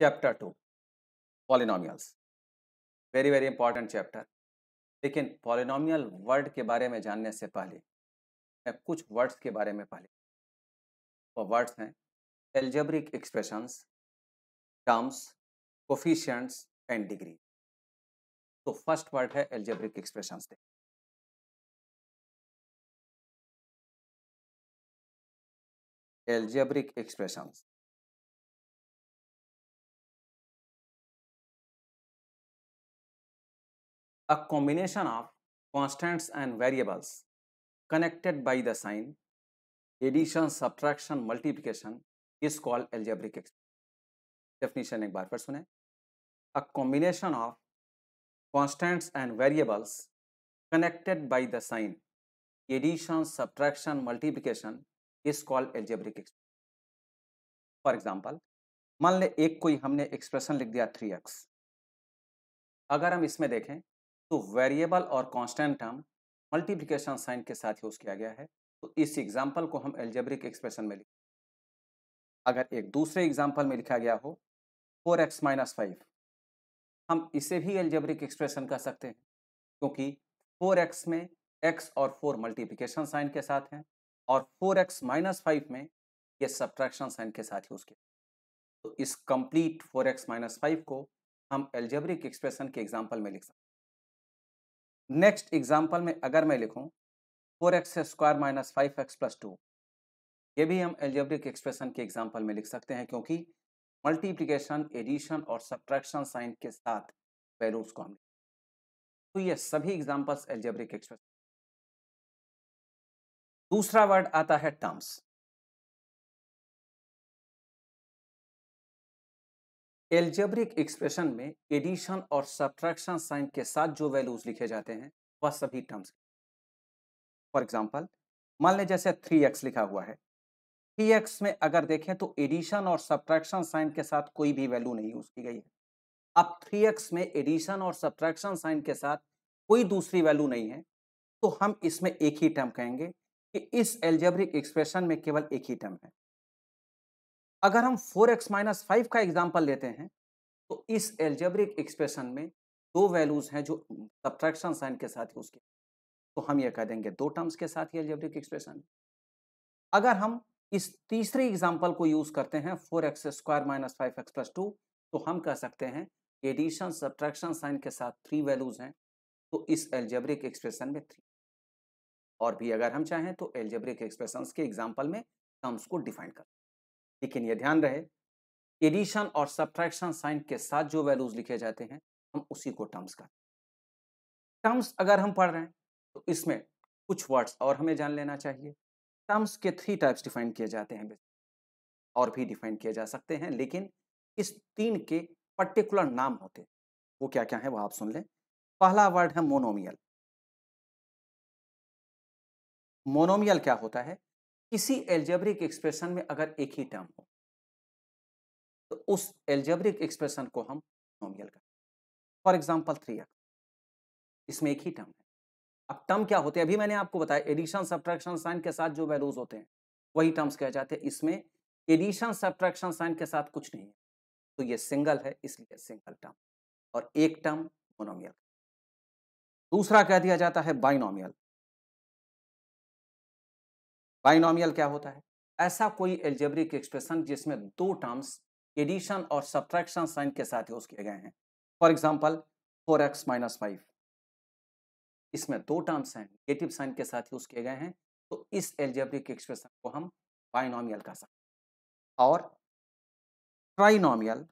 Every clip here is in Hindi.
Chapter two polynomials very very important chapter लेकिन पॉलिनोमियल वर्ड के बारे में जानने से पहले मैं कुछ वर्ड्स के बारे में पहले वो वर्ड्स हैं algebraic expressions terms coefficients and degree तो फर्स्ट वर्ड है एल्जेब्रिक एक्सप्रेशंस देख algebraic expressions a combination of constants and variables connected by the sign addition subtraction multiplication is called algebraic expression definition ek baar par sunen a combination of constants and variables connected by the sign addition subtraction multiplication is called algebraic expression for example मान ले एक कोई हमने एक्सप्रेशन लिख दिया 3x अगर हम इसमें देखें तो वेरिएबल और कांस्टेंट टर्म मल्टीप्लिकेशन साइन के साथ यूज़ किया गया है तो इस एग्जाम्पल को हम एल्जेब्रिक एक्सप्रेशन में लिखें अगर एक दूसरे एग्जाम्पल में लिखा गया हो फोर एक्स माइनस फाइव हम इसे भी एल्जेब्रिक एक्सप्रेशन कह सकते हैं क्योंकि फोर एक्स में एक्स और फोर मल्टीप्लिकेशन साइन के साथ हैं और फोर एक्स माइनस फाइव में ये सब्ट्रैक्शन साइन के साथ यूज़ किया तो इस complete four X minus five को हम एल्जेब्रिक एक्सप्रेशन के एग्जाम्पल में लिख सकते हैं नेक्स्ट एग्जाम्पल में अगर मैं लिखूँ four X square minus five x plus two ये भी हम एलजेब्रिक एक्सप्रेशन के एग्जाम्पल में लिख सकते हैं क्योंकि मल्टीप्लिकेशन एडिशन और सब्ट्रैक्शन साइन के साथ वैल्यूज को हम तो ये सभी एग्जाम्पल्स एलजेब्रिक एक्सप्रेशन दूसरा वर्ड आता है टर्म्स एल्जेब्रिक एक्सप्रेशन में एडिशन और सब्ट्रैक्शन साइन के साथ जो वैल्यूज लिखे जाते हैं वह सभी टर्म्स फॉर एग्जाम्पल मान लें जैसे थ्री एक्स लिखा हुआ है थ्री एक्स में अगर देखें तो एडिशन और सब्ट्रैक्शन साइन के साथ कोई भी वैल्यू नहीं यूज की गई है अब थ्री एक्स में एडिशन और सब्ट्रैक्शन साइन के साथ कोई दूसरी वैल्यू नहीं है तो हम इसमें एक ही टर्म कहेंगे कि इस एल्जेब्रिक एक्सप्रेशन में केवल एक ही टर्म है अगर हम फोर एक्स माइनस फाइव का एग्जाम्पल लेते हैं तो इस एल्जेब्रिक एक्सप्रेशन में दो वैल्यूज हैं जो सब्ट्रैक्शन साइन के साथ यूज किया तो हम ये कह देंगे दो टर्म्स के साथ ही एल्जेब्रिक एक्सप्रेशन अगर हम इस तीसरे एग्जाम्पल को यूज करते हैं four X square minus five x plus two तो हम कह सकते हैं एडिशन सब्ट्रैक्शन साइन के साथ थ्री वैल्यूज हैं तो इस एल्जेब्रिक एक्सप्रेशन में थ्री और भी अगर हम चाहें तो एल्जेब्रिक एक्सप्रेशन के एग्जाम्पल में टर्म्स को डिफाइन कर लेकिन ये ध्यान रहे एडिशन और सब्ट्रैक्शन साइन के साथ जो वैल्यूज लिखे जाते हैं हम उसी को टर्म्स कहते हैं टर्म्स अगर हम पढ़ रहे हैं तो इसमें कुछ वर्ड्स और हमें जान लेना चाहिए टर्म्स के थ्री टाइप्स डिफाइन किए जाते हैं और भी डिफाइन किए जा सकते हैं लेकिन इस तीन के पर्टिकुलर नाम होते हैं वो क्या क्या है वो आप सुन लें पहला वर्ड है मोनोमियल मोनोमियल क्या होता है किसी एल्जेब्रिक एक्सप्रेशन में अगर एक ही टर्म हो तो उस एल्जेब्रिक एक्सप्रेशन को हम नॉमियल हैं फॉर एग्जाम्पल थ्री इसमें एक ही टर्म है अब टर्म क्या होते हैं अभी मैंने आपको बताया एडिशन सब्ट्रैक्शन साइन के साथ जो वैल्यूज होते हैं वही टर्म्स कहे जाते हैं इसमें एडिशन सब्ट्रैक्शन साइन के साथ कुछ नहीं है तो ये सिंगल है इसलिए सिंगल टर्म और एक टर्म मोनोमियल दूसरा कह दिया जाता है बाइनोमियल बाइनोमियल क्या होता है ऐसा कोई एल्जेब्रिक एक्सप्रेशन जिसमें दो टर्म्स एडिशन और सब्ट्रैक्शन साइन के साथ यूज किए गए हैं for example four X minus five इसमें दो टर्म्स हैं नेगेटिव साइन के साथ यूज किए गए हैं तो इस एल्जेब्रिक एक्सप्रेशन को हम बाइनोमियल कह सकते हैं और ट्राइनोमियल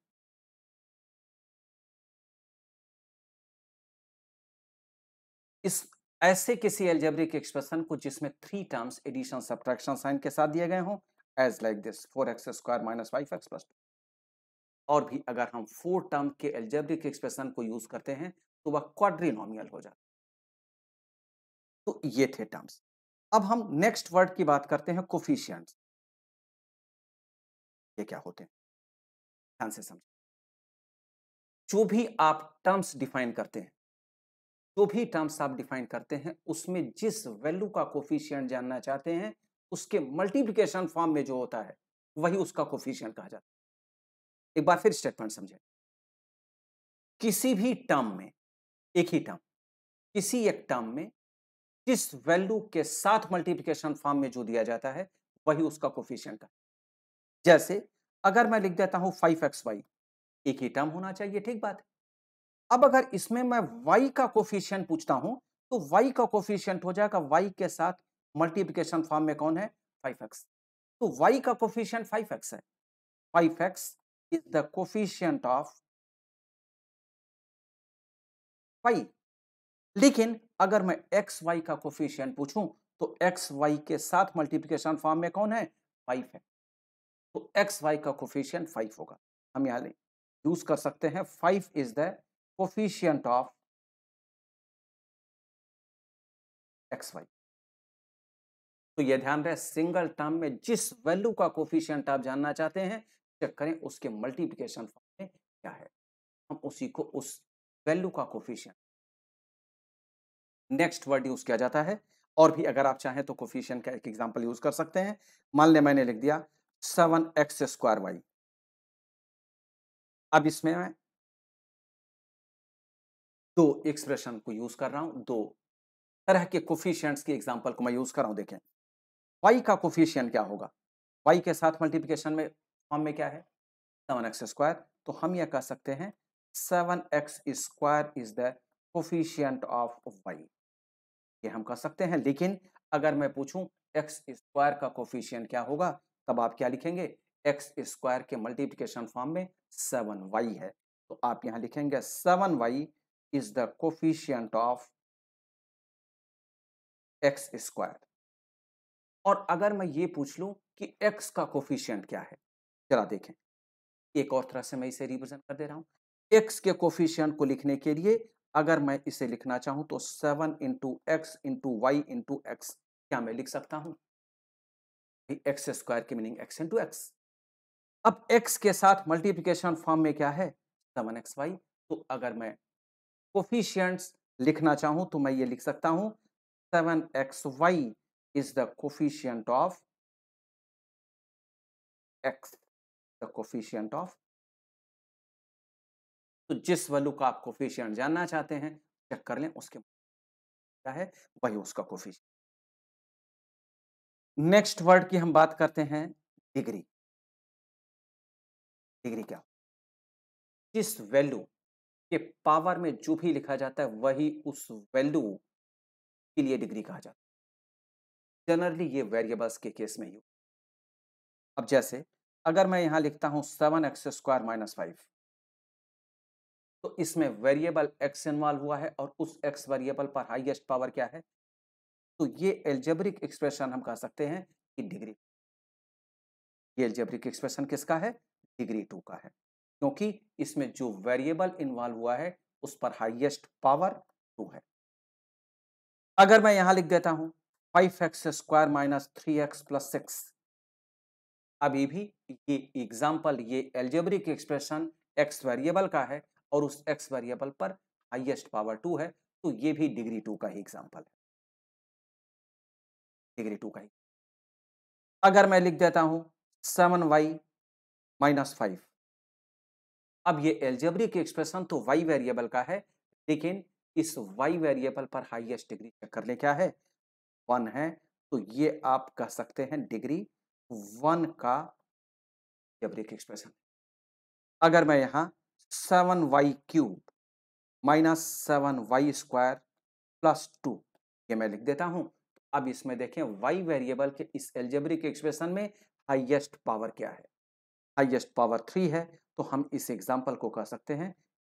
ऐसे किसी एल्जेब्रिक एक्सप्रेशन को जिसमें three terms addition subtraction sign के साथ दिए गए हों as like this four X square minus five x plus two और भी अगर हम फोर टर्म के एल्जेब्रिक एक्सप्रेशन को यूज करते हैं तो वह क्वाड्रिनोमियल हो जाता तो ये थे टर्म्स अब हम नेक्स्ट वर्ड की बात करते हैं कोफिशियंट ये क्या होते हैं ध्यान से समझ जो भी आप टर्म्स डिफाइन करते हैं जो भी टर्म्स आप डिफाइन करते हैं उसमें जिस वैल्यू का कोफिशियंट जानना चाहते हैं उसके मल्टीप्लीकेशन फॉर्म में जो होता है वही उसका कोफिशियंट कहा जाता है एक बार फिर स्टेटमेंट समझे किसी भी टर्म में एक ही टर्म किसी एक टर्म में जिस वैल्यू के साथ मल्टीप्लीकेशन फॉर्म में जो दिया जाता है वही उसका कोफिशियंट है जैसे अगर मैं लिख देता हूं फाइव एक्स वाई एक ही टर्म होना चाहिए ठीक बात है अब अगर इसमें मैं वाई का कोफिशियंट पूछता हूं तो वाई का कोफिशियंट हो जाएगा वाई के साथ मल्टीप्लीकेशन फॉर्म में कौन है 5x तो वाई का कोफिशियंट 5x है 5x is the coefficient of y लेकिन अगर मैं एक्स वाई का कोफिशियंट पूछूं तो एक्स वाई के साथ मल्टीप्लीकेशन फॉर्म में कौन है फाइव है तो एक्स वाई का कोफिशियंट फाइव होगा हम यहां यूज कर सकते हैं five is the of X Y तो ये ध्यान रहे सिंगल टर्म में जिस वैल्यू का कोफिशियंट आप जानना चाहते हैं चेक करें उसके मल्टीप्लिकेशन फॉर्म में क्या है हम उसी को उस वैल्यू का कोफिशियंट नेक्स्ट वर्ड यूज किया जाता है और भी अगर आप चाहें तो कोफिशियंट का एक एग्जांपल यूज कर सकते हैं मान लिया मैंने लिख दिया सेवन एक्स स्क्वायर वाई अब इसमें मैं दो एक्सप्रेशन को यूज कर रहा हूं दो तरह के कोफिशियंट्स की एग्जाम्पल को मैं यूज कर रहा हूं देखें वाई का कोफिशियंट क्या होगा वाई के साथ मल्टीप्लीकेशन में फॉर्म में क्या है सेवन एक्स स्क्वायर तो हम यह कह सकते हैं seven X square is the coefficient of Y ये हम कह सकते हैं लेकिन अगर मैं पूछूं एक्स स्क्वायर का कोफिशियंट क्या होगा तब आप क्या लिखेंगे एक्स स्क्वायर के मल्टीप्लीकेशन फॉर्म में सेवन वाई है तो आप यहाँ लिखेंगे seven Y is the coefficient of x square. और अगर मैं ये पूछ लूं कि x का कोफिशियंट क्या है जरा देखें एक और तरह से मैं इसे रिप्रेजेंट कर दे रहा हूं x के कोफिशियंट को लिखने के लिए अगर मैं इसे लिखना चाहूं तो seven into X into Y into X क्या मैं लिख सकता हूं एक्स स्क्वायर की मीनिंग एक्स इंटू एक्स अब x के साथ मल्टीप्लीकेशन फॉर्म में क्या है सेवन एक्स वाई तो अगर मैं कोफिशियंट्स लिखना चाहूं तो मैं ये लिख सकता हूं seven X Y is the coefficient of X the coefficient of तो जिस वैल्यू का आप कोफिशियंट जानना चाहते हैं चेक कर लें उसके क्या है वही उसका कोफिशियंट नेक्स्ट वर्ड की हम बात करते हैं डिग्री डिग्री क्या जिस वैल्यू के पावर में जो भी लिखा जाता है वही उस वैल्यू के लिए डिग्री कहा जाता है जनरली ये वेरिएबल्स के केस में यूज अब जैसे अगर मैं यहाँ लिखता हूँ seven X square minus five तो इसमें वेरिएबल एक्स इन्वॉल्व हुआ है और उस एक्स वेरिएबल पर हाइएस्ट पावर क्या है तो ये एल्जेब्रिक एक्सप्रेशन हम कह सकते हैं कि डिग्री ये एल्जेब्रिक एक्सप्रेशन किसका है डिग्री टू का है क्योंकि इसमें जो वेरिएबल इन्वॉल्व हुआ है उस पर हाइएस्ट पावर टू है अगर मैं यहां लिख देता हूं five x square minus three X plus six अभी भी ये एग्जाम्पल ये एल्जेब्रिक एक्सप्रेशन एक्स वेरिएबल का है और उस एक्स वेरिएबल पर हाइएस्ट पावर टू है तो ये भी डिग्री टू का ही एग्जाम्पल है डिग्री टू का ही अगर मैं लिख देता हूं सेवन वाई माइनस फाइव अब ये एल्जेब्रिक एक्सप्रेशन तो वाई वेरिएबल का है लेकिन इस वाई वेरिएबल पर हाईएस्ट डिग्री चेक कर ले क्या है वन है तो ये आप कह सकते हैं डिग्री वन का एल्जेब्रिक एक्सप्रेशन अगर मैं यहाँ seven Y cube minus seven Y square plus two ये मैं लिख देता हूँ अब इसमें देखें वाई वेरिएबल के इस एल्जेब्रिक एक्सप्रेशन में हाइएस्ट पावर क्या है हाइएस्ट पावर थ्री है तो हम इस एग्जाम्पल को कह सकते हैं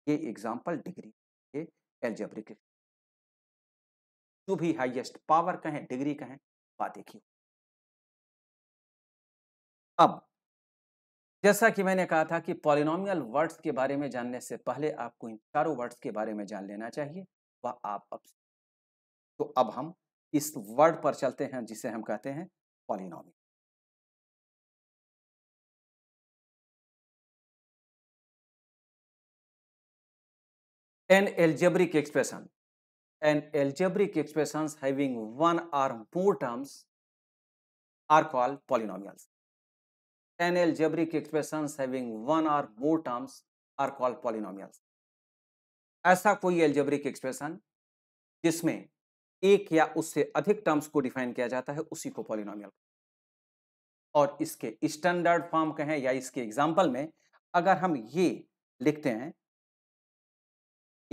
ये एग्जाम्पल डिग्री ये एल्जेब्रिक जो भी हाईएस्ट पावर कहें डिग्री कहें बात देखिए अब जैसा कि मैंने कहा था कि पॉलिनोमियल वर्ड्स के बारे में जानने से पहले आपको इन चारों वर्ड्स के बारे में जान लेना चाहिए वह आप अब तो अब हम इस वर्ड पर चलते हैं जिसे हम कहते हैं polynomial an algebraic expression an algebraic expressions having one or more terms are called polynomials an algebraic expressions having one or more terms are called polynomials ऐसा कोई algebraic expression जिसमें एक या उससे अधिक टर्म्स को डिफाइन किया जाता है उसी को पॉलिनोमियल और इसके स्टैंडर्ड फॉर्म कहें या इसके एग्जाम्पल में अगर हम ये लिखते हैं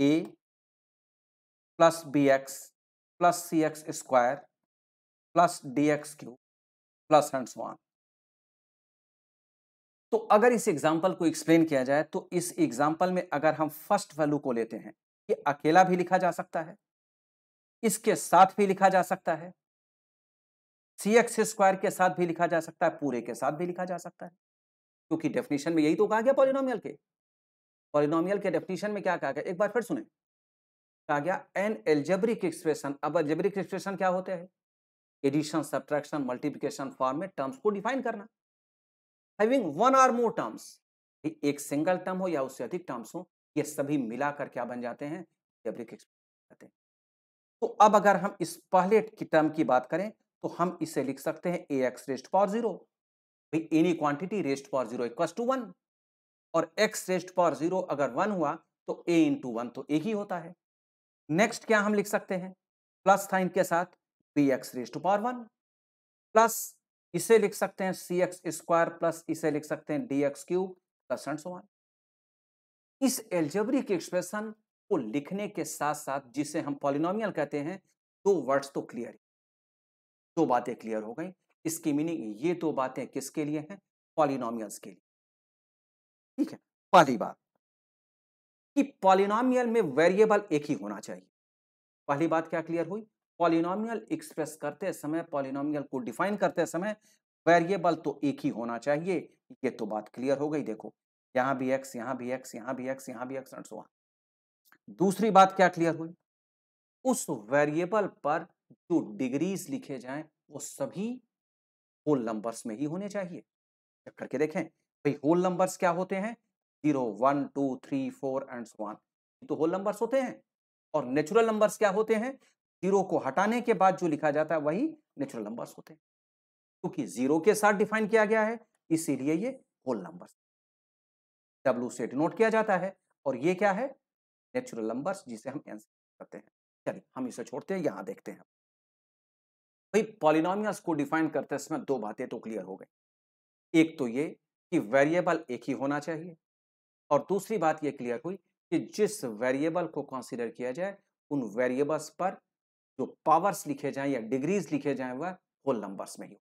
A plus B X plus C X square plus D X cube plus and one तो अगर इस एग्जाम्पल को एक्सप्लेन किया जाए तो इस एग्जाम्पल में अगर हम फर्स्ट वैल्यू को लेते हैं ये अकेला भी लिखा जा सकता है इसके साथ भी लिखा जा सकता है सी एक्स स्क्वायर के साथ भी लिखा जा सकता है पूरे के साथ भी लिखा जा सकता है क्योंकि डेफिनेशन में यही तो कहा गया पॉलिनोमियल के पॉलिनोमियल के डेफिनेशन में क्या कहा गया एक बार फिर सुने कहा गया एन एल्जेब्रिक एक्सप्रेशन अब एल्जेब्रिक एक्सप्रेशन क्या होते हैं एडिशन सब्ट्रैक्शन मल्टीप्लिकेशन फॉर्म में टर्म्स को डिफाइन करना having one or more terms एक सिंगल टर्म हो या उससे अधिक टर्म्स हो ये सभी मिलाकर क्या बन जाते हैं एल्जेब्रिक एक्सप्रेशन हैं तो अब अगर हम इस पहले की टर्म की बात करें तो हम इसे लिख सकते हैं A X rest power zero any quantity rest power zero equals to one और एक्स रेस्ट पावर जीरो अगर वन हुआ तो ए इंटू वन तो एक ही होता है नेक्स्ट क्या हम लिख सकते हैं प्लस था इनके साथ B X rest power one plus इसे लिख सकते हैं सी एक्स स्क्वायर प्लस इसे लिख सकते हैं D X cube plus and so इस एल्जेब्रिक एक्सप्रेशन को लिखने के साथ साथ जिसे हम पॉलिनोमियल कहते हैं दो वर्ड्स तो क्लियर दो बातें क्लियर हो गई इसकी मीनिंग ये दो बातें किसके लिए हैं पॉलिनोमियल्स के लिए ठीक है पहली बात कि पॉलिनोमियल में वेरिएबल एक ही होना चाहिए पहली बात क्या क्लियर हुई पॉलिनोमियल एक्सप्रेस करते समय पॉलिनोमियल को डिफाइन करते समय वेरिएबल तो एक ही होना चाहिए ये तो बात क्लियर हो गई देखो यहां भी एक्स यहां भी एक्स यहां भी एक्स यहां भी एक्स एंड सो दूसरी बात क्या क्लियर हुई उस वेरिएबल पर जो डिग्रीज लिखे जाएं वो सभी होल नंबर्स में ही होने चाहिए चेक करके देखें भाई होल नंबर्स क्या होते हैं zero one two three four and one तो होल नंबर्स होते हैं और नेचुरल नंबर्स क्या होते हैं जीरो को हटाने के बाद जो लिखा जाता है वही नेचुरल नंबर्स होते हैं क्योंकि जीरो के साथ डिफाइन किया गया है इसीलिए ये होल नंबर्स डब्ल्यू से डिनोट किया जाता है और ये क्या है नेचुरल नंबर्स जिसे हम आंसर करते हैं चलिए हम इसे छोड़ते हैं यहाँ देखते हैं भाई पॉलिनोमियल्स को डिफाइन करते समय दो बातें तो क्लियर हो गई एक तो ये कि वेरिएबल एक ही होना चाहिए और दूसरी बात ये क्लियर हुई कि जिस वेरिएबल को कंसिडर किया जाए उन वेरिएबल्स पर जो पावर्स लिखे जाएं या डिग्रीज लिखे जाएं वह होल नंबर्स में ही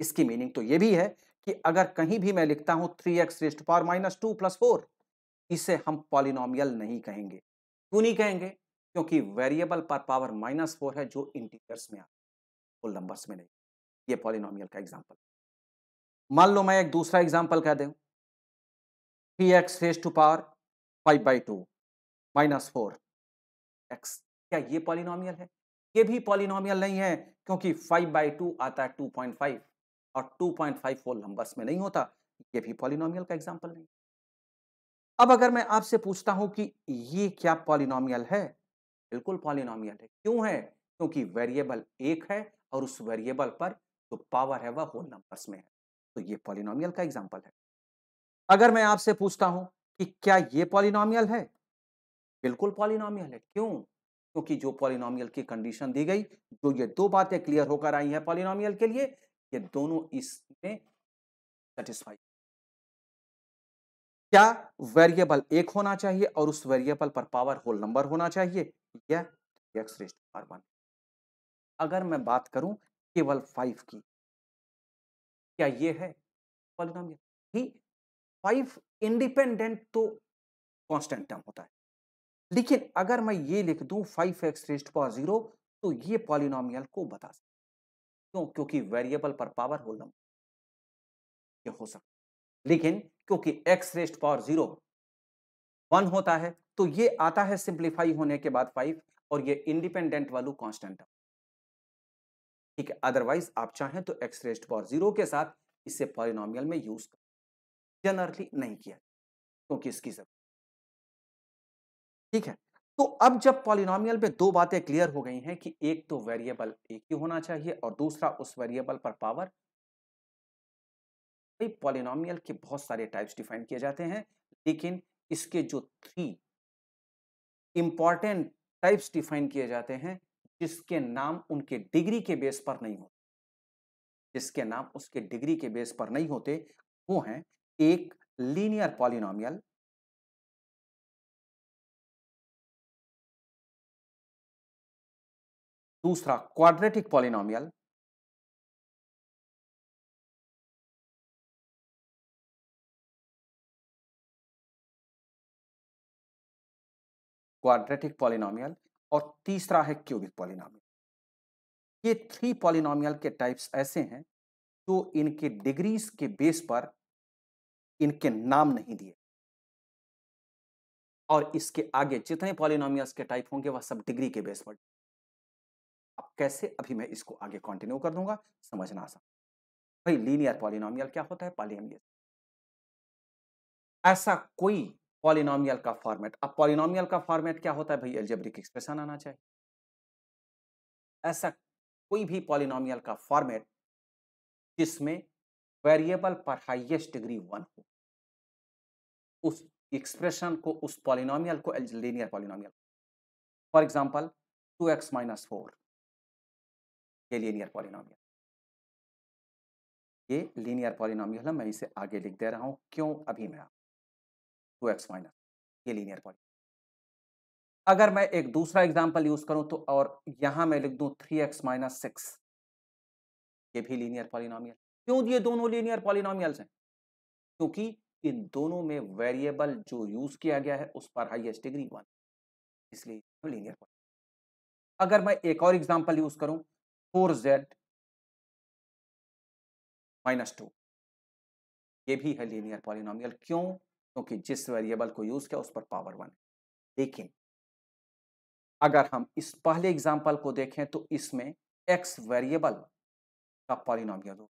इसकी मीनिंग तो ये भी है कि अगर कहीं भी मैं लिखता हूं three X rest power minus two plus four इसे हम पॉलिनोमियल नहीं कहेंगे क्यों नहीं कहेंगे क्योंकि वेरिएबल पर पावर माइनस फोर है जो इंटीजर्स में आता होल नंबर्स में नहीं ये पॉलिनोमियल का एग्जाम्पल मान लो मैं एक दूसरा एग्जाम्पल कह दूँ three X raise two power five by two minus four X क्या ये पॉलिनॉमियल है ये भी पॉलिनॉमियल नहीं है क्योंकि फाइव बाई टू आता है टू पॉइंट फाइव और two point five four numbers में नहीं होता ये भी पॉलिनॉमियल का एग्जाम्पल नहीं अब अगर मैं आपसे पूछता हूं कि ये क्या पॉलिनॉमियल है बिल्कुल पॉलिनॉमियल है क्यों है क्योंकि वेरिएबल एक है और उस वेरिएबल पर जो पावर है वह होल नंबर्स में है तो ये पॉलिनोमियल का एग्जाम्पल है अगर मैं आपसे पूछता हूं कि क्या ये पॉलिनोमियल है बिल्कुल पॉलिनोमियल है क्यों क्योंकि जो पॉलिनोमियल की कंडीशन दी गई जो ये दो बातें क्लियर होकर आई है पॉलिनोमियल के लिए ये दोनों इसमें सेटिस्फाई क्या वेरिएबल एक होना चाहिए और उस वेरिएबल पर पावर होल नंबर होना चाहिए या एक्स रेस्ट अगर मैं बात करूं केवल फाइव की क्या ये है ही फाइव इंडिपेंडेंट तो कांस्टेंट टर्म होता है लेकिन अगर मैं ये लिख दूं five X rest power zero तो ये पॉलिनोमियल को बता सकता क्यों क्योंकि वेरिएबल पर पावर होल नंबर ये हो सकता लेकिन क्योंकि X rest power zero one होता है तो ये आता है सिंप्लीफाई होने के बाद फाइव और ये इंडिपेंडेंट वालू कॉन्स्टेंट है ठीक है अदरवाइज आप चाहें तो एक्स रेस्ट पावर जीरो के साथ इसे पॉलिनोमियल में यूज कर जनरली नहीं किया क्योंकि इसकी जरूरत ठीक है तो अब जब पॉलिनोमियल में दो बातें क्लियर हो गई हैं कि एक तो वेरिएबल एक ही होना चाहिए और दूसरा उस वेरिएबल पर पावर पॉलिनोमियल के बहुत सारे टाइप्स डिफाइन किए जाते हैं लेकिन इसके जो थ्री इंपॉर्टेंट टाइप्स डिफाइन किए जाते हैं जिसके नाम उनके डिग्री के बेस पर नहीं होते जिसके नाम उसके डिग्री के बेस पर नहीं होते वो हैं एक लीनियर पॉलिनोमियल दूसरा क्वाड्रेटिक पॉलिनोमियल क्वाड्रेटिक पॉलिनोमियल और तीसरा है क्यूबिक पॉलिनॉमियल ये थ्री पॉलिनॉमियल के टाइप्स ऐसे हैं जो तो इनके डिग्रीज के बेस पर इनके नाम नहीं दिए और इसके आगे जितने पॉलिनॉमियल्स के टाइप होंगे वह सब डिग्री के बेस पर अब कैसे अभी मैं इसको आगे कंटिन्यू कर दूंगा समझना आसान भाई लीनियर पॉलिनॉमियल क्या होता है पालियमियस ऐसा कोई पॉलिनोमियल का फॉर्मेट अब पॉलिनोमियल का फॉर्मेट क्या होता है भाई एल्जेब्रिक एक्सप्रेशन आना चाहिए ऐसा कोई भी पॉलिनोमियल का फॉर्मेट जिसमें वेरिएबल पर हाइएस्ट डिग्री वन हो उस एक्सप्रेशन को उस पॉलिनोमियल को linear polynomial for example two x minus four ये लीनियर पॉलिनोमियल ये लीनियर पॉलिनोमियल है मैं इसे आगे लिख दे रहा हूं क्यों अभी मैं टू एक्स माइनस ये लीनियर पॉलीनोम अगर मैं एक दूसरा एग्जाम्पल यूज करूं तो और यहां मैं लिख दूं थ्री एक्स माइनस सिक्स ये भी लीनियर पॉलिनॉमियल क्यों ये दोनों लीनियर पॉलिनॉमियल्स हैं क्योंकि इन दोनों में वेरिएबल जो यूज किया गया है उस पर हाईएस्ट डिग्री वन इसलिए लीनियर अगर मैं एक और एग्जाम्पल यूज करूं फोर जेड माइनस टू ये भी है लीनियर पॉलिनॉमियल क्यों क्योंकि तो जिस वेरिएबल को यूज किया उस पर पावर वन लेकिन अगर हम इस पहले एग्जाम्पल को देखें तो इसमें एक्स वेरिएबल का पॉलिनोमियल हो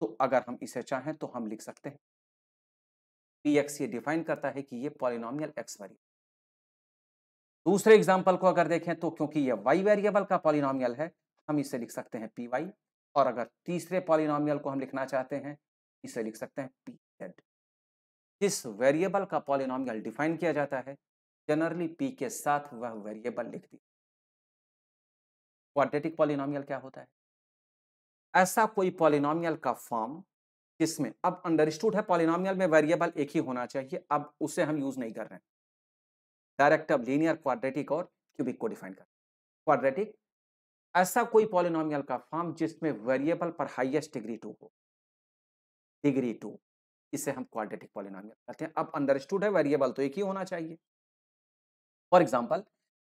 तो अगर हम इसे चाहें तो हम लिख सकते हैं पी एक्स ये डिफाइन करता है कि ये पॉलिनोमियल एक्स वेरिएबल दूसरे एग्जाम्पल को अगर देखें तो क्योंकि ये वाई वेरिएबल का पॉलिनोमियल है हम इसे लिख सकते हैं पी वाई और अगर तीसरे पॉलिनोमियल को हम लिखना चाहते हैं इसे लिख सकते हैं पी एड जिस वेरिएबल का पॉलिनॉमियल डिफाइन किया जाता है जनरली पी के साथ वह वेरिएबल लिख दिया क्वाड्रेटिक पॉलिनॉमियल क्या होता है ऐसा कोई पॉलिनॉमियल का फॉर्म जिसमें अब अंडरस्टूड है पॉलिनॉमियल में वेरिएबल एक ही होना चाहिए अब उसे हम यूज नहीं कर रहे हैं डायरेक्ट अब लीनियर क्वाड्रेटिक और क्यूबिक को डिफाइन कर क्वाड्रेटिक ऐसा कोई पॉलिनॉमियल का फॉर्म जिसमें वेरिएबल पर हाइएस्ट डिग्री टू हो डिग्री टू इसे हम क्वाड्रेटिक पॉलिनॉमियल कहते हैं अब अंडरस्टूड है वेरिएबल तो एक ही होना चाहिए फॉर एग्जाम्पल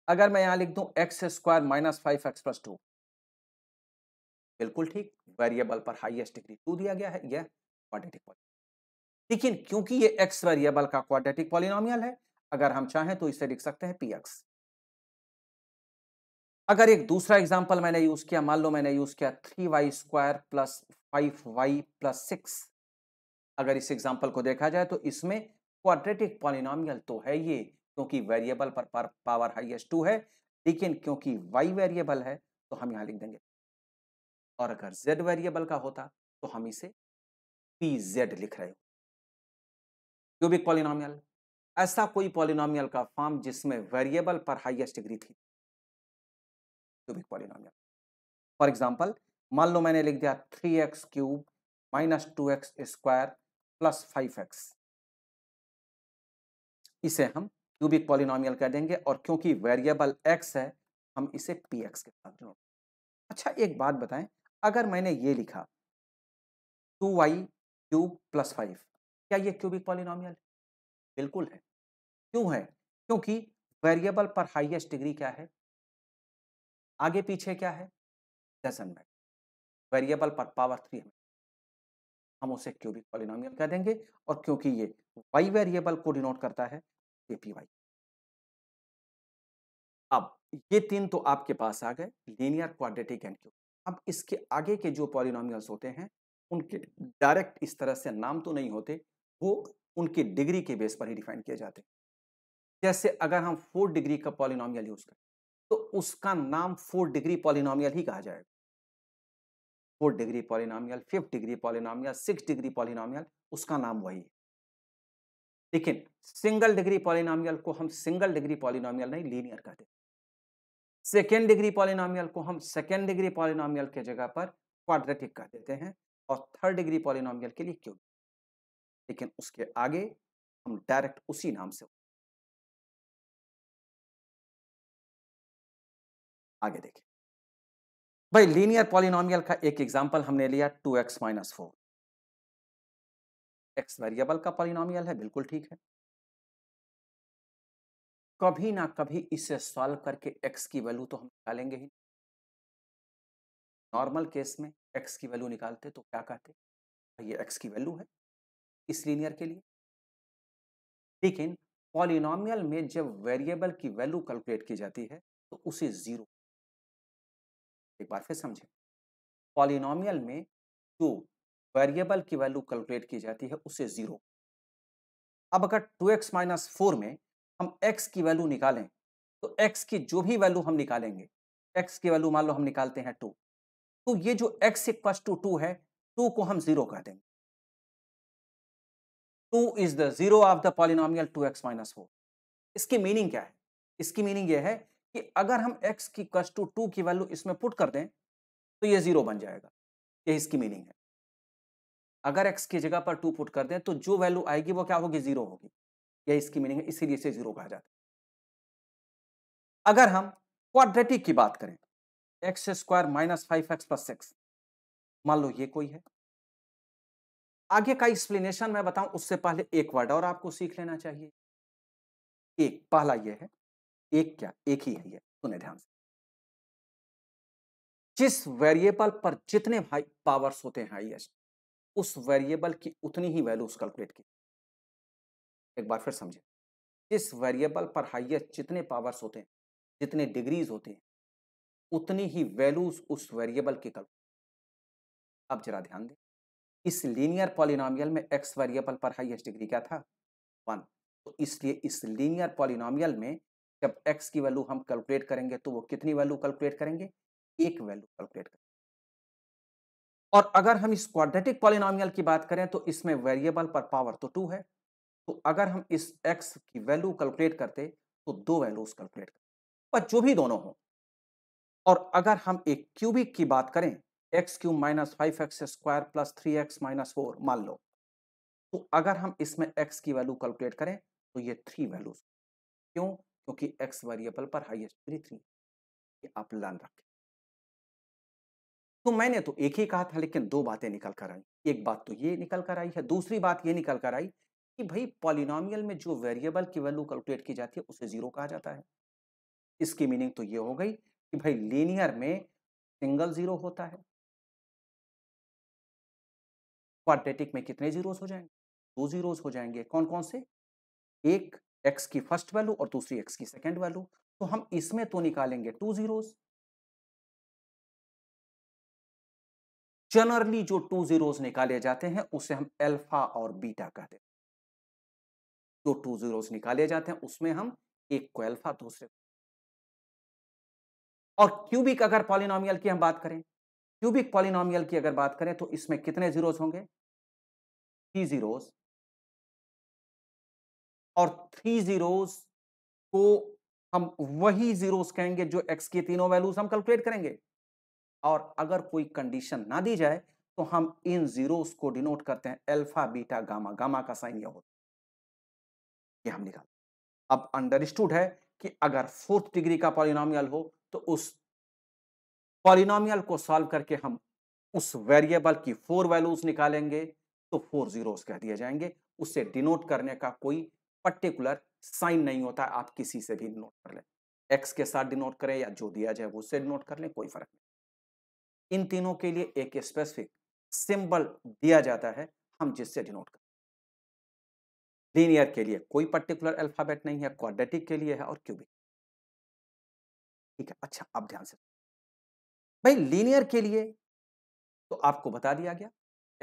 अगर मैं यहाँ लिख दूँ X square minus five x plus two बिल्कुल ठीक वेरिएबल पर हाईएस्ट डिग्री टू दिया गया है यह क्वाड्रेटिक पॉलिनॉमियल लेकिन क्योंकि ये एक्स वेरिएबल का क्वाड्रेटिक पॉलिनॉमियल है अगर हम चाहें तो इसे लिख सकते हैं पी एक्स अगर एक दूसरा एग्जाम्पल मैंने यूज किया मान लो मैंने यूज किया three y square plus five y plus six अगर इस एग्जाम्पल को देखा जाए तो इसमें क्वाड्रेटिक पॉलिनोमियल तो है ये क्योंकि वेरिएबल पर, पावर हाइएस्ट टू है लेकिन क्योंकि वाई वेरिएबल है तो हम यहाँ लिख देंगे और अगर जेड वेरिएबल का होता तो हम इसे पी जेड लिख रहे हो क्यूबिक पॉलिनोमियल ऐसा कोई पॉलिनोमियल का फॉर्म जिसमें वेरिएबल पर हाइएस्ट डिग्री थी क्यूबिक पॉलिनोमियल फॉर एग्जाम्पल मान लो मैंने लिख दिया three x cube minus two x square plus five x इसे हम क्यूबिक पॉलिनॉमियल कह देंगे और क्योंकि वेरिएबल एक्स है हम इसे पी एक्स के साथ जोड़ अच्छा एक बात बताएं अगर मैंने ये लिखा two y cube plus five क्या ये क्यूबिक पॉलिनॉमियल बिल्कुल है क्यों है क्योंकि वेरिएबल पर हाइएस्ट डिग्री क्या है आगे पीछे क्या है डजन मैटर वेरिएबल पर पावर थ्री हम हम उसे क्यूबिक पॉलिनोमियल कह देंगे और क्योंकि ये वाई वेरिएबल को डिनोट करता है ए पी वाई अब ये तीन तो आपके पास आ गए लीनियर क्वाड्रेटिक एंड क्यूब अब इसके आगे के जो पॉलिनोमियल्स होते हैं उनके डायरेक्ट इस तरह से नाम तो नहीं होते वो उनकी डिग्री के बेस पर ही डिफाइन किए जाते हैं जैसे अगर हम फोर डिग्री का पॉलिनोमियल यूज करें तो उसका नाम फोर डिग्री पॉलिनोमियल ही कहा जाएगा fourth degree polynomial fifth degree polynomial six degree polynomial उसका नाम वही है लेकिन सिंगल डिग्री पॉलिनामियल को हम सिंगल डिग्री पॉलिनामियल नहीं लीनियर कहते सेकेंड डिग्री पॉलिनामियल को हम सेकेंड डिग्री पॉलिनामियल के जगह पर क्वाड्रेटिक कह देते हैं और थर्ड डिग्री पॉलिनामियल के लिए क्यों लेकिन उसके आगे हम डायरेक्ट उसी नाम से आगे देखें भाई लीनियर पॉलिनोमियल का एक एग्जाम्पल हमने लिया two x minus four x variable का पॉलिनोमियल है बिल्कुल ठीक है कभी ना कभी इसे सॉल्व करके एक्स की वैल्यू तो हम निकालेंगे ही नॉर्मल केस में एक्स की वैल्यू निकालते तो क्या कहते ये एक्स की वैल्यू है इस लीनियर के लिए लेकिन पॉलिनोमियल में जब वेरिएबल की वैल्यू कैलकुलेट की जाती है तो उसे जीरो एक बार फिर समझें पॉलिनोमियल में जो वेरिएबल की वैल्यू कैलकुलेट की जाती है उसे जीरो अब अगर टू एक्स माइनस फोर में हम एक्स की वैल्यू निकालें तो एक्स की जो भी वैल्यू हम निकालेंगे एक्स की वैल्यू मान लो हम निकालते हैं टू तो ये जो एक्स इक्व टू टू है टू को हम जीरो कह देंगे two is the zero of the polynomial two x minus four इसकी मीनिंग क्या है इसकी मीनिंग ये है कि अगर हम x की कस टू टू की वैल्यू इसमें पुट कर दें तो ये जीरो बन जाएगा ये इसकी मीनिंग है अगर x की जगह पर टू पुट कर दें तो जो वैल्यू आएगी वो क्या होगी जीरो होगी यह इसकी मीनिंग है इसीलिए इसे जीरो कहा जाता है अगर हम क्वाड्रेटिक की बात करें x square minus five x plus six मान लो ये कोई है आगे का एक्सप्लेनेशन मैं बताऊं उससे पहले एक वर्ड और आपको सीख लेना चाहिए एक पहला ये है एक क्या एक ही है ये सुने ध्यान से जिस वेरिएबल पर जितने भाई पावर्स होते हैं हाईएस्ट उस वेरिएबल की उतनी ही वैल्यूज कैलकुलेट की एक बार फिर समझे जिस वेरिएबल पर हाईएस्ट जितने पावर्स होते हैं जितने डिग्रीज होते हैं उतनी ही वैल्यूज उस वेरिएबल की कैलकुलेट अब जरा ध्यान दें इस लीनियर पॉलिनामियल में एक्स वेरिएबल पर हाईएस्ट डिग्री क्या था वन तो इसलिए इस लीनियर पॉलिनामियल में जब x की वैल्यू हम कैलकुलेट करेंगे तो वो कितनी वैल्यू कैलकुलेट करेंगे एक वैल्यू कैलकुलेट करेंगे और अगर हम इस क्वाड्रेटिक पॉलिनोमियल की बात करें तो इसमें वेरिएबल पर पावर तो टू है तो अगर हम इस x की वैल्यू कैलकुलेट करते तो दो वैल्यूज कैलकुलेट करते पर जो भी दोनों हो और अगर हम एक क्यूबिक की बात करें x cube minus five x square plus three x minus four मान लो तो अगर हम इसमें x की वैल्यू कैलकुलेट करें तो ये थ्री वैल्यूज क्यों क्योंकि तो एक्स वेरिएबल पर हाईएस्ट थ्री थ्री ये आप लाल रखें तो मैंने तो एक ही कहा था लेकिन दो बातें निकल कर आई एक बात तो ये निकल कर आई है दूसरी बात ये निकल कर आई कि भाई पॉलिनोमियल में जो वेरिएबल की वैल्यू कैलकुलेट की जाती है उसे जीरो कहा जाता है इसकी मीनिंग तो ये हो गई कि भाई लीनियर में सिंगल जीरो होता है क्वाड्रेटिक में कितने जीरोस हो जाएंगे दो जीरोस हो जाएंगे कौन कौन से एक एक्स की फर्स्ट वैल्यू और दूसरी एक्स की सेकेंड वैल्यू तो हम इसमें तो निकालेंगे टू जीरोस जनरली जो टू जीरोस निकाले जाते हैं उसे हम एल्फा और बीटा कहते हैं जो टू जीरोस निकाले जाते हैं उसमें हम एक को एल्फा दूसरे को और क्यूबिक अगर पॉलिनोमियल की हम बात करें क्यूबिक पॉलिनोमियल की अगर बात करें तो इसमें कितने जीरोस होंगे थ्री जीरोस और थ्री जीरोस को हम वही जीरोस कहेंगे जो एक्स की तीनों वैल्यूज हम कैलकुलेट करेंगे और अगर कोई कंडीशन ना दी जाए तो हम इन जीरोस को डिनोट करते हैं अल्फा बीटा गामा गामा का साइन यह होता है ये हम निकाल अब अंडरस्टूड है कि अगर फोर्थ डिग्री का पॉलिनोमियल हो तो उस पॉलिनोमियल को सॉल्व करके हम उस वेरिएबल की फोर वैल्यूज निकालेंगे तो फोर जीरोस कह दिए जाएंगे उसे डिनोट करने का कोई पर्टिकुलर साइन नहीं होता है आप किसी से भी नोट कर लें एक्स के साथ डिनोट करें या जो दिया जाए उससे डिनोट कर लें कोई फर्क नहीं इन तीनों के लिए एक स्पेसिफिक सिंबल दिया जाता है हम जिससे डिनोट करें लीनियर के लिए कोई पर्टिकुलर अल्फाबेट नहीं है क्वाड्रेटिक के लिए है और क्यूबिक ठीक है अच्छा आप ध्यान से भाई लीनियर के लिए तो आपको बता दिया गया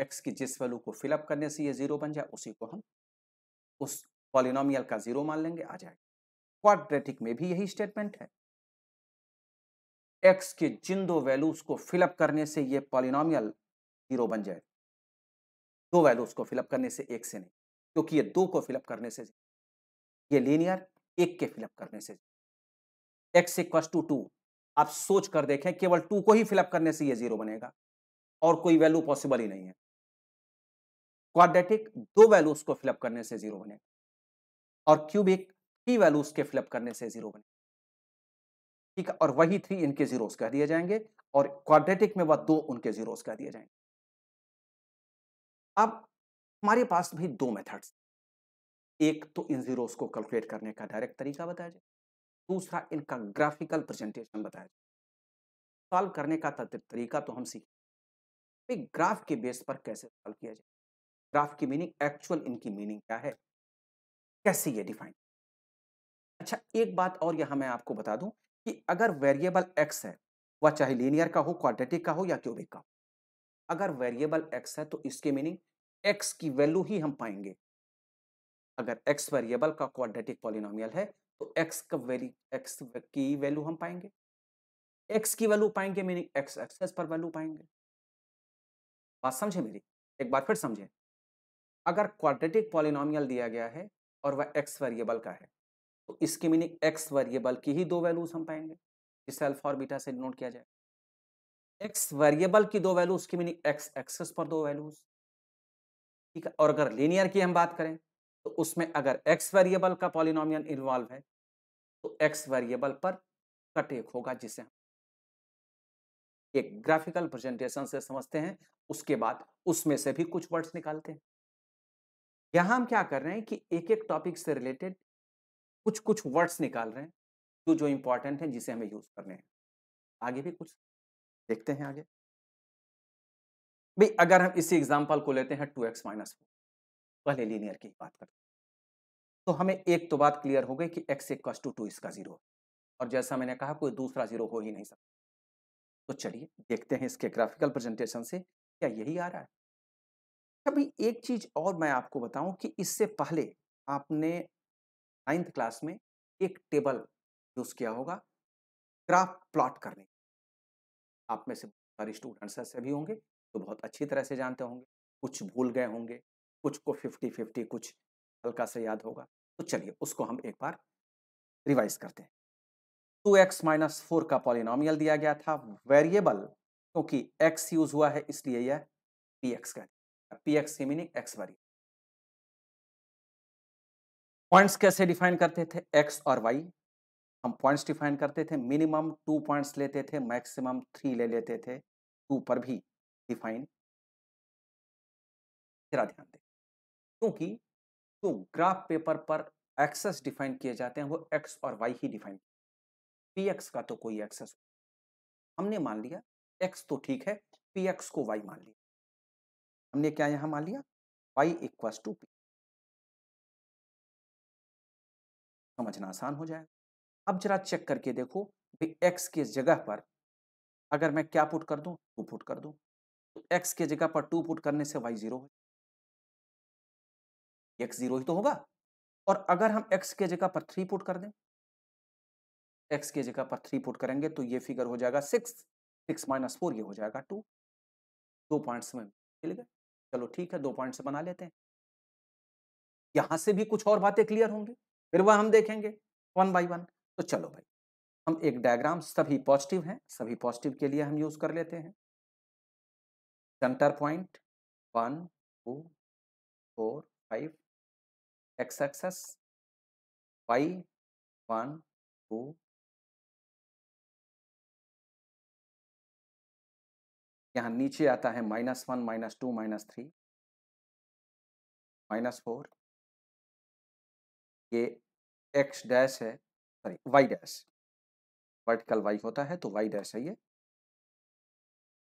एक्स की जिस वैल्यू को फिलअप करने से ये जीरो बन जाए उसी को हम उस पॉलिनोमियल का जीरो मान लेंगे आ जाएगा क्वाड्रेटिक में भी यही स्टेटमेंट है एक्स के जिन दो वैल्यूज को फिलअप करने से ये पॉलिनोमियल जीरो बन जाए दो वैल्यूज को फिलअप करने से एक से नहीं क्योंकि ये दो को फिलअप करने से ये लीनियर एक के फिलअप करने से एक्स इक्वस टू टू आप सोच कर देखें केवल टू को ही फिलअप करने से ये जीरो बनेगा और कोई वैल्यू पॉसिबल ही नहीं है क्वाड्रेटिक दो वैल्यूज को फिलअप करने से जीरो बनेगा और क्यूबिक थ्री वैल्यूज के फिलअप करने से जीरो बने ठीक है और वही थ्री इनके जीरोस कह दिए जाएंगे और क्वाड्रेटिक में वह दो उनके जीरोस कह दिए जाएंगे अब हमारे पास भी दो मेथड्स एक तो इन जीरोस को कैलकुलेट करने का डायरेक्ट तरीका बताया जाए दूसरा इनका ग्राफिकल प्रेजेंटेशन बताया जाए सॉल्व करने का तरीका तो हम सीखें ग्राफ के बेस पर कैसे सॉल्व किया जाए ग्राफ की मीनिंग एक्चुअल इनकी मीनिंग क्या है कैसे ये डिफाइन अच्छा एक बात और यहाँ मैं आपको बता दूं कि अगर वेरिएबल एक्स है वह चाहे लीनियर का हो क्वाड्रेटिक का हो या क्यूबिक का हो अगर वेरिएबल एक्स है तो इसके मीनिंग एक्स की वैल्यू ही हम पाएंगे अगर एक्स वेरिएबल का क्वाड्रेटिक पॉलिनोमियल है तो एक्स का वेरी एक्स की वैल्यू हम पाएंगे एक्स की वैल्यू पाएंगे मीनिंग एक्स एक्सेस पर वैल्यू पाएंगे बात समझे मेरी एक बार फिर समझे अगर क्वाड्रेटिक पॉलिनोमियल दिया गया है और वह एक्स वेरिएबल का है तो इसकी मीनिंग एक्स वेरिएबल की ही दो वैल्यूज हम पाएंगे जिसे अल्फा और बीटा से डिनोट किया जाए एक्स वेरिएबल की दो वैल्यू उसकी मीनिंग एक्स एक्सेस पर दो वैल्यूज ठीक है और अगर लीनियर की हम बात करें तो उसमें अगर एक्स वेरिएबल का पॉलिनोमियल इन्वॉल्व है तो एक्स वेरिएबल पर कट एक होगा जिसे हम एक ग्राफिकल प्रेजेंटेशन से समझते हैं उसके बाद उसमें से भी कुछ वर्ड्स निकालते हैं यहाँ हम क्या कर रहे हैं कि एक एक टॉपिक से रिलेटेड कुछ कुछ वर्ड्स निकाल रहे हैं जो जो इम्पोर्टेंट है जिसे हमें यूज करने हैं आगे भी कुछ देखते हैं आगे भाई अगर हम इसी एग्जाम्पल को लेते हैं टू एक्स माइनस फोर पहले लीनियर की बात करते हैं तो हमें एक तो बात क्लियर हो गई कि एक्स एक टू टू इसका जीरो और जैसा मैंने कहा कोई दूसरा जीरो हो ही नहीं सकता तो चलिए देखते हैं इसके ग्राफिकल प्रेजेंटेशन से क्या यही आ रहा है अभी एक चीज और मैं आपको बताऊं कि इससे पहले आपने नाइन्थ क्लास में एक टेबल यूज किया होगा ग्राफ प्लॉट करने आप में से बहुत सारे स्टूडेंट्स ऐसे भी होंगे तो बहुत अच्छी तरह से जानते होंगे कुछ भूल गए होंगे कुछ को फिफ्टी फिफ्टी कुछ हल्का से याद होगा तो चलिए उसको हम एक बार रिवाइज करते हैं टू एक्स माइनस फोर का पॉलिनॉमियल दिया गया था वेरिएबल क्योंकि एक्स यूज हुआ है इसलिए यह पी एक्स का पी एक्स की मीनिंग एक्स वरी पॉइंट्स कैसे डिफाइन करते थे एक्स और वाई हम पॉइंट्स डिफाइन करते थे मिनिमम टू पॉइंट्स लेते थे मैक्सिमम थ्री ले लेते थे टू पर भी डिफाइन जरा ध्यान दे क्योंकि तो ग्राफ पेपर पर एक्सेस डिफाइन किए जाते हैं वो एक्स और वाई ही डिफाइन पी एक्स का तो कोई एक्सेस हमने मान लिया एक्स तो ठीक है पी एक्स को वाई मान लिया हमने क्या यहां मान लिया वाई इक्व टू पी समझना आसान हो जाएगा अब जरा चेक करके देखो भाई एक्स के जगह पर अगर मैं क्या पुट कर दूं टू पुट कर दूं तो एक्स के जगह पर टू पुट करने से वाई जीरो एक्स जीरो ही तो होगा और अगर हम एक्स के जगह पर थ्री पुट कर दें एक्स के जगह पर थ्री पुट करेंगे तो ये फिगर हो जाएगा सिक्स सिक्स माइनस फोर ये हो जाएगा टू दो पॉइंट्स में मिल गए चलो ठीक है दो पॉइंट से बना लेते हैं यहां से भी कुछ और बातें क्लियर होंगी फिर वह हम देखेंगे वन बाई वन तो चलो भाई हम एक डायग्राम सभी पॉजिटिव हैं सभी पॉजिटिव के लिए हम यूज कर लेते हैं center point one two four five x axis y one two यहां नीचे आता है minus one minus two minus three minus four ये एक्स डैश है sorry y dash vertical y होता है तो वाई डैश है ये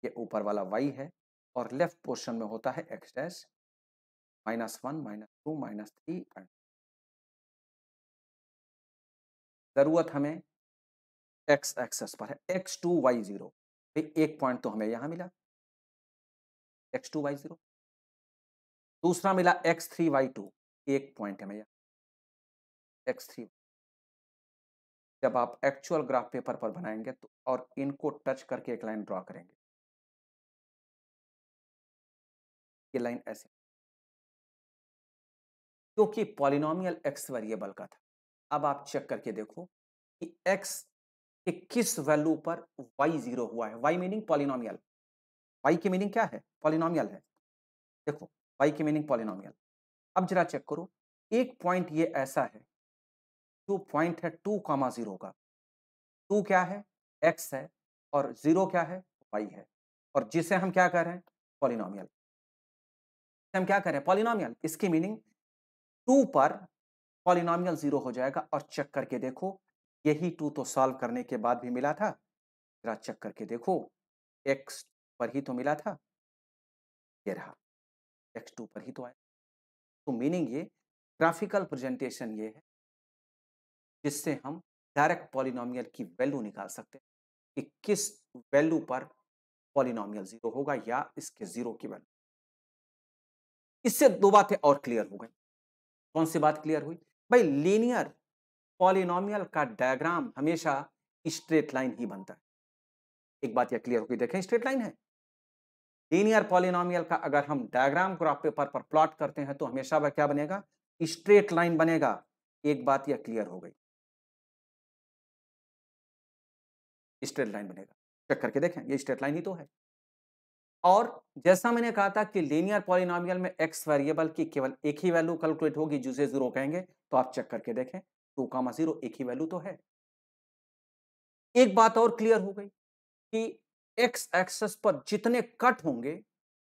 ये ऊपर वाला वाई है और लेफ्ट पोर्शन में होता है x dash minus one minus two minus three and ज़रूरत हमें एक्स एक्सेस पर है एक्स टू वाई ज़ीरो तो एक पॉइंट तो हमें यहां मिला एक्स टू वाई जीरो दूसरा मिला एक्स थ्री वाई टू एक पॉइंट हमें यहां एक्स थ्री जब आप एक्चुअल ग्राफ पेपर पर बनाएंगे तो और इनको टच करके एक लाइन ड्रॉ करेंगे ये लाइन ऐसे क्योंकि पॉलिनोमियल एक्स वेरिएबल का था अब आप चेक करके देखो कि एक्स कि किस वैल्यू पर वाई जीरो हुआ है वाई मीनिंग पॉलिनोमियल वाई की मीनिंग क्या है पॉलिनोमियल है देखो वाई की मीनिंग पॉलिनोमियल अब जरा चेक करो एक पॉइंट ये ऐसा है जो पॉइंट है टू कामा जीरो का टू क्या है एक्स है और जीरो क्या है वाई है और जिसे हम क्या कर रहे हैं पॉलिनोमियल हम क्या रहे हैं पॉलिनोमियल इसकी मीनिंग टू पर पॉलिनोमियल जीरो हो जाएगा और चेक करके देखो यही टू तो सॉल्व करने के बाद भी मिला था जरा चेक करके देखो एक्स पर ही तो मिला था ये रहा एक्स टू पर ही तो आया तो मीनिंग ये ग्राफिकल प्रेजेंटेशन ये है जिससे हम डायरेक्ट पॉलिनोमियल की वैल्यू निकाल सकते हैं कि किस वैल्यू पर पॉलिनोमियल जीरो होगा या इसके जीरो की वैल्यू इससे दो बातें और क्लियर हो गई कौन सी बात क्लियर हुई भाई लीनियर पॉलिनोमियल का डायग्राम हमेशा स्ट्रेट लाइन ही बनता है एक बात यह क्लियर होगी देखें स्ट्रेट लाइन है लीनियर पॉलिनोमियल का अगर हम डायग्राम ग्राफ पेपर पर प्लॉट करते हैं तो हमेशा वह क्या बनेगा स्ट्रेट लाइन बनेगा एक बात यह क्लियर हो गई स्ट्रेट लाइन बनेगा चेक करके देखें ये स्ट्रेट लाइन ही तो है और जैसा मैंने कहा था कि लीनियर पॉलिनोमियल में एक्स वेरिएबल की केवल एक ही वैल्यू कैलकुलेट होगी जिसे जीरो कहेंगे तो आप चेक करके देखें टू कामा जीरो एक ही वैल्यू तो है एक बात और क्लियर हो गई कि एक्स एक्सेस पर जितने कट होंगे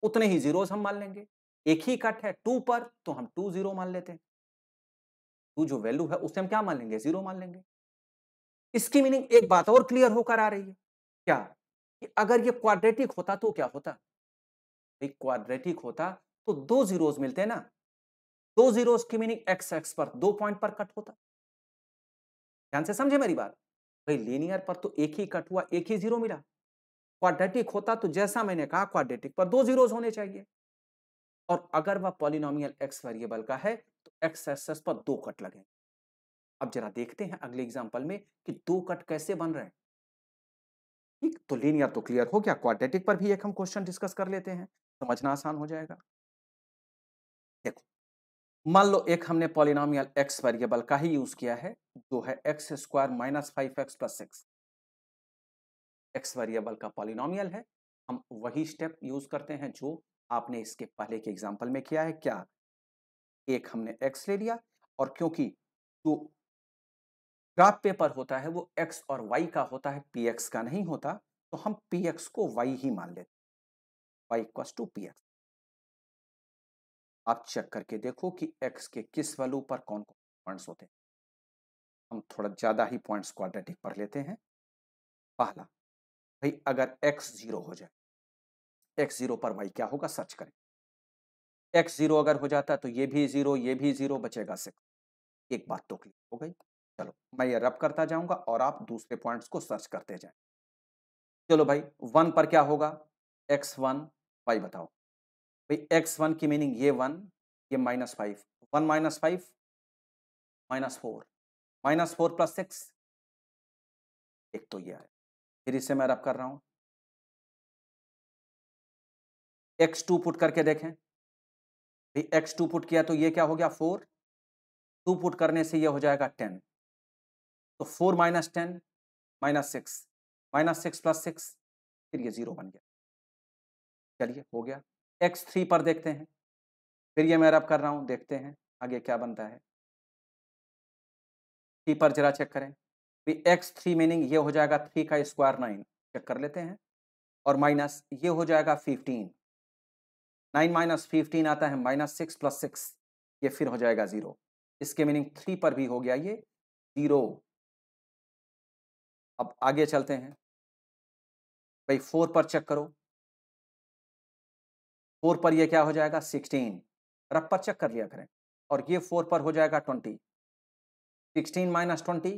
उतने ही जीरोस हम मान लेंगे एक ही कट है टू पर तो हम टू जीरो मान लेते हैं टू जो वैल्यू है उसे हम क्या मान लेंगे जीरो मान लेंगे इसकी मीनिंग एक बात और क्लियर होकर आ रही है क्या कि अगर ये क्वाड्रेटिक होता तो क्या होता एक क्वाड्रेटिक होता तो दो जीरोस मिलते ना दो जीरोस की मीनिंग एक्स एक्स पर दो पॉइंट पर कट होता ध्यान से समझे मेरी बात भाई लीनियर पर तो एक ही कट हुआ एक ही जीरो मिला क्वाड्रेटिक होता तो जैसा मैंने कहा क्वाड्रेटिक पर दो जीरो होने चाहिए और अगर वह पॉलिनोमियल एक्स वेरिएबल का है तो एक्स एक्स पर दो कट लगे अब जरा देखते हैं अगले एग्जाम्पल में कि दो कट कैसे बन रहे हैं ठीक तो लीनियर तो क्लियर हो गया क्वाड्रेटिक पर भी एक हम क्वेश्चन डिस्कस कर लेते हैं समझना आसान हो जाएगा मान लो एक हमने पॉलिनोमियल एक्स वेरिएबल का ही यूज किया है जो है x square minus five x plus six x variable का पॉलिनोमियल है हम वही स्टेप यूज करते हैं जो आपने इसके पहले के एग्जाम्पल में किया है क्या एक हमने एक्स ले लिया और क्योंकि जो ग्राफ पेपर होता है वो एक्स और वाई का होता है पी एक्स का नहीं होता तो हम पी एक्स को वाई ही मान लेते y equals to p x आप चेक करके देखो कि एक्स के किस वैल्यू पर कौन कौन पॉइंट्स होते हैं हम थोड़ा ज़्यादा ही पॉइंट्स क्वाड्रेटिक पढ़ लेते हैं पहला भाई अगर एक्स जीरो हो जाए एक्स जीरो पर वाई क्या होगा सर्च करें एक्स जीरो अगर हो जाता तो ये भी जीरो ये भी जीरो बचेगा सिक्स एक बात तो क्लियर हो गई चलो मैं ये रब करता जाऊंगा और आप दूसरे पॉइंट्स को सर्च करते जाए चलो भाई वन पर क्या होगा एक्स वन वाई बताओ भाई एक्स वन की मीनिंग ये वन ये minus five one minus five minus four minus four plus six एक तो ये आया फिर इसे मैं रब कर रहा हूं एक्स टू पुट करके देखें भाई एक्स टू पुट किया तो ये क्या हो गया फोर टू पुट करने से ये हो जाएगा टेन तो four minus ten minus six minus six plus six फिर ये जीरो बन गया चलिए हो गया एक्स थ्री पर देखते हैं फिर ये मैं रब कर रहा हूँ देखते हैं आगे क्या बनता है थ्री पर जरा चेक करें भी एक्स थ्री मीनिंग ये हो जाएगा थ्री का स्क्वायर नाइन चेक कर लेते हैं और माइनस ये हो जाएगा फिफ्टीन नाइन माइनस फिफ्टीन आता है माइनस सिक्स प्लस सिक्स ये फिर हो जाएगा ज़ीरो इसके मीनिंग थ्री पर भी हो गया ये ज़ीरो अब आगे चलते हैं भाई फोर पर चेक करो फोर पर ये क्या हो जाएगा सिक्सटीन पर चेक कर लिया करें और ये फोर पर हो जाएगा twenty sixteen minus twenty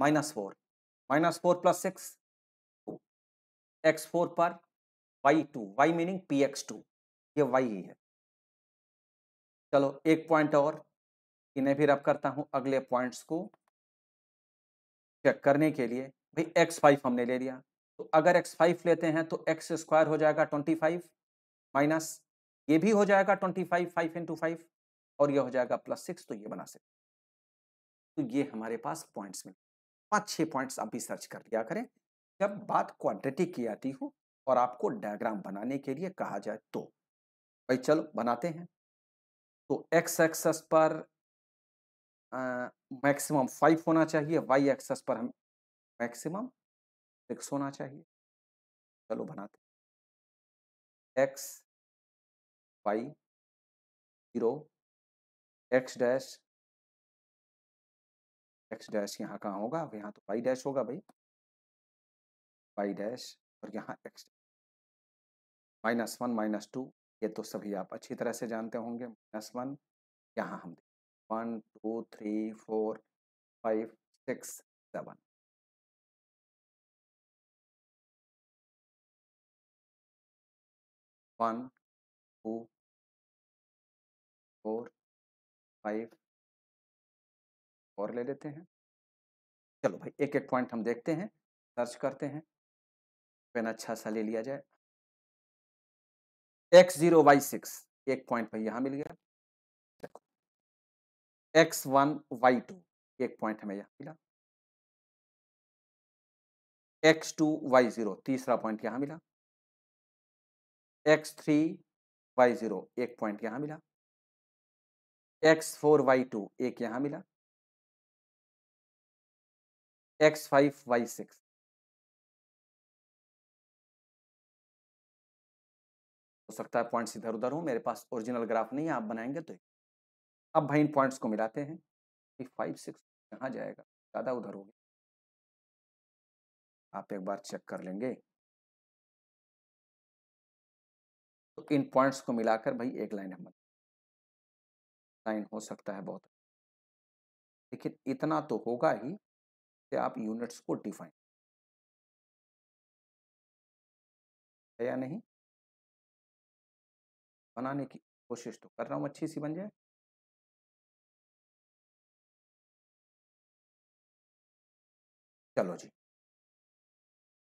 minus four minus four plus six two x four पर y two y meaning p x two ये वाई ही है चलो एक पॉइंट और इन्हें भी रब करता हूँ अगले पॉइंट्स को चेक करने के लिए भाई एक्स फाइव हमने ले लिया तो अगर एक्स फाइव लेते हैं तो एक्स स्क्वायर हो जाएगा ट्वेंटी फाइव माइनस ये भी हो जाएगा twenty five five into five और ये हो जाएगा प्लस सिक्स तो ये बना सकते तो ये हमारे पास पॉइंट्स में पांच छह पॉइंट्स आप भी सर्च कर लिया करें जब बात क्वांटिटी की आती हो और आपको डायग्राम बनाने के लिए कहा जाए तो भाई चलो बनाते हैं तो एक्स एक्सेस पर मैक्सिमम फाइव होना चाहिए वाई एक्सेस पर हम मैक्सिमम सिक्स होना चाहिए चलो बनाते x pi zero x dash x dash यहाँ कहाँ होगा अब यहाँ तो पाई डैश होगा भाई पाई डैश और यहाँ x minus one minus two ये तो सभी आप अच्छी तरह से जानते होंगे माइनस वन यहाँ हम one two three four five six seven one two four five और ले लेते हैं चलो भाई एक एक पॉइंट हम देखते हैं सर्च करते हैं पेन अच्छा सा ले लिया जाए एक्स जीरो वाई सिक्स एक पॉइंट भाई यहाँ मिल गया एक्स वन वाई टू एक पॉइंट हमें यहाँ मिला एक्स टू वाई जीरो तीसरा पॉइंट यहाँ मिला एक्स थ्री वाई जीरो एक पॉइंट यहाँ मिला एक्स फोर वाई टू एक यहां मिला एक्स फाइव वाई सिक्स हो सकता है पॉइंट्स इधर उधर हो मेरे पास ओरिजिनल ग्राफ नहीं है आप बनाएंगे तो अब भाई इन पॉइंट्स को मिलाते हैं फाइव सिक्स यहाँ जाएगा ज़्यादा उधर हो गया आप एक बार चेक कर लेंगे तो इन पॉइंट्स को मिलाकर भाई एक लाइन हम साइन हो सकता है बहुत लेकिन इतना तो होगा ही कि आप यूनिट्स को डिफाइन है या नहीं बनाने की कोशिश तो कर रहा हूं अच्छी सी बन जाए चलो जी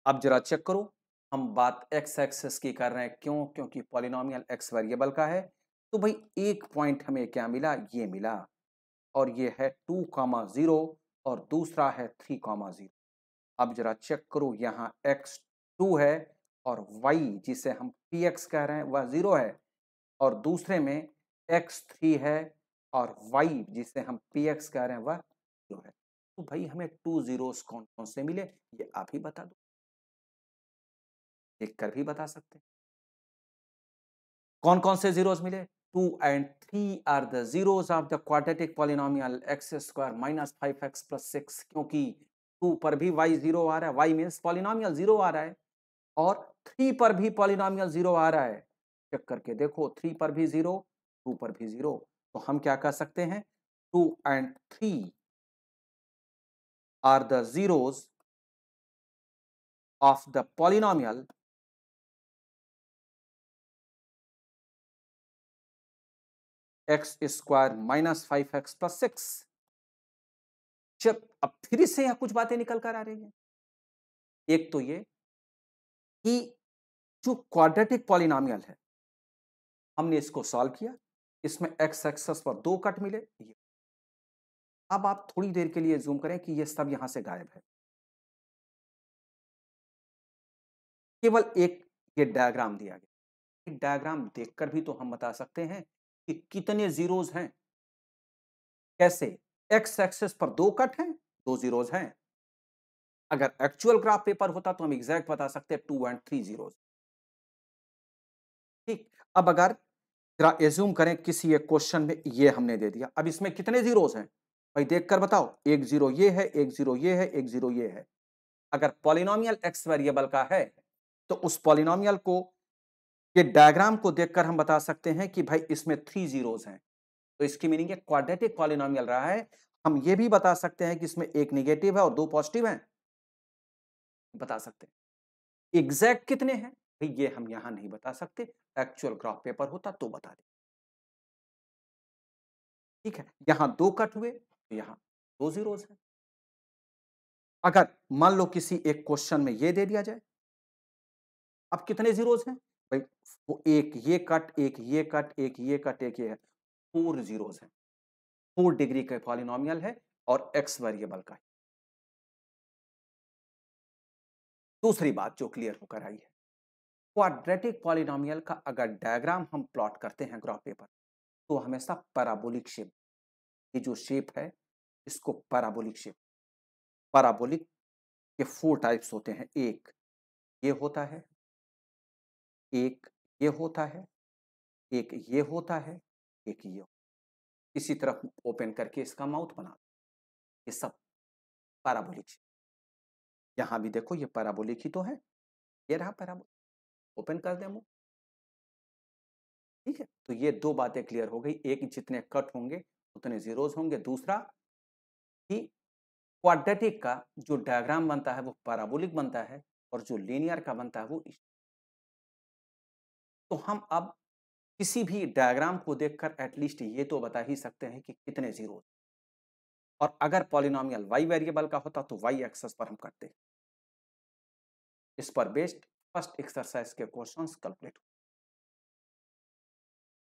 अब जरा चेक करो हम बात एक्स एक्सेस की कर रहे हैं क्यों क्योंकि पॉलिनोमियल एक्स वेरिएबल का है तो भाई एक पॉइंट हमें क्या मिला ये मिला और ये है टू कामा जीरो और दूसरा है थ्री कामा जीरो अब जरा चेक करो यहाँ एक्स टू है और वाई जिसे हम पी एक्स कह रहे हैं वह जीरो है और दूसरे में एक्स थ्री है और वाई जिसे हम पी एक्स कह रहे हैं वह जीरो है तो भाई हमें टू जीरो कौन कौन से मिले ये आप ही बता दो देख कर भी बता सकते हैं कौन कौन से जीरोस मिले 2 and 3 are the zeros of the quadratic polynomial x square minus 5x plus 6 क्योंकि 2 पर भी y जीरो आ रहा है y मीन्स पॉलिनॉमियल जीरो आ रहा है और 3 पर भी पॉलिनॉमियल जीरो आ रहा है चेक करके देखो 3 पर भी जीरो 2 पर भी जीरो तो हम क्या कह सकते हैं 2 and 3 are the zeros of the polynomial x square minus five x plus six जब अब फिर से यहां कुछ बातें निकल कर आ रही हैं एक तो ये कि जो क्वाड्रेटिक पॉलिनामियल है हमने इसको सॉल्व किया इसमें एक्स एक्सेस पर दो कट मिले ये अब आप थोड़ी देर के लिए जूम करें कि ये सब यहां से गायब है केवल एक ये डायग्राम दिया गया डायग्राम देखकर भी तो हम बता सकते हैं कि कितने जीरोज हैं कैसे एक्स एक्सेस पर दो कट हैं दो जीरोज हैं अगर एक्चुअल ग्राफ पेपर होता तो हम एग्जैक्ट बता सकते टू एंड थ्री जीरो ठीक अब अगर एज्यूम करें किसी एक क्वेश्चन में ये हमने दे दिया अब इसमें कितने जीरोज हैं भाई देखकर बताओ एक जीरो ये है एक जीरो ये है एक जीरो ये है अगर पॉलिनोमियल एक्स वेरिएबल का है तो उस पॉलिनोमियल को ये डायग्राम को देखकर हम बता सकते हैं कि भाई इसमें थ्री जीरोज हैं तो इसकी मीनिंग है क्वाड्रेटिक पॉलिनॉमियल रहा है हम ये भी बता सकते हैं कि इसमें एक निगेटिव है और दो पॉजिटिव है बता सकते हैं एग्जैक्ट कितने हैं भाई ये हम यहां नहीं बता सकते एक्चुअल ग्राफ पेपर होता तो बता दे ठीक है यहां दो कट हुए तो यहां दो जीरोज हैं अगर मान लो किसी एक क्वेश्चन में ये दे दिया जाए अब कितने जीरोज हैं भाई वो एक ये कट एक ये कट एक ये कट एक ये फोर जीरो है फोर डिग्री का पॉलिनोमियल है और एक्स वेरिएबल का है दूसरी बात जो क्लियर होकर आई है क्वाड्रेटिक पॉलिनोमियल का अगर डायग्राम हम प्लॉट करते हैं ग्राफ पेपर तो हमेशा पैराबोलिक शेप ये जो शेप है इसको पैराबोलिक शेप पैराबोलिक के फोर टाइप्स होते हैं एक ये होता है एक ये होता है एक ये होता है एक ये होता है। इसी तरफ ओपन करके इसका माउथ बना ये सब पैराबोलिक यहां भी देखो ये पैराबोलिक ही तो है ये रहा पैराबोलिक ओपन कर दे मुंह ठीक है तो ये दो बातें क्लियर हो गई एक जितने कट होंगे उतने जीरोज होंगे दूसरा कि क्वाड्रेटिक का जो डायग्राम बनता है वो पैराबोलिक बनता है और जो लीनियर का बनता है वो तो हम अब किसी भी डायग्राम को देखकर एटलीस्ट ये तो बता ही सकते हैं कि कितने जीरो और अगर पॉलिनोमियल वाई वेरिएबल का होता तो वाई एक्सेस पर हम करते इस पर बेस्ड फर्स्ट एक्सरसाइज के क्वेश्चंस कैलकुलेट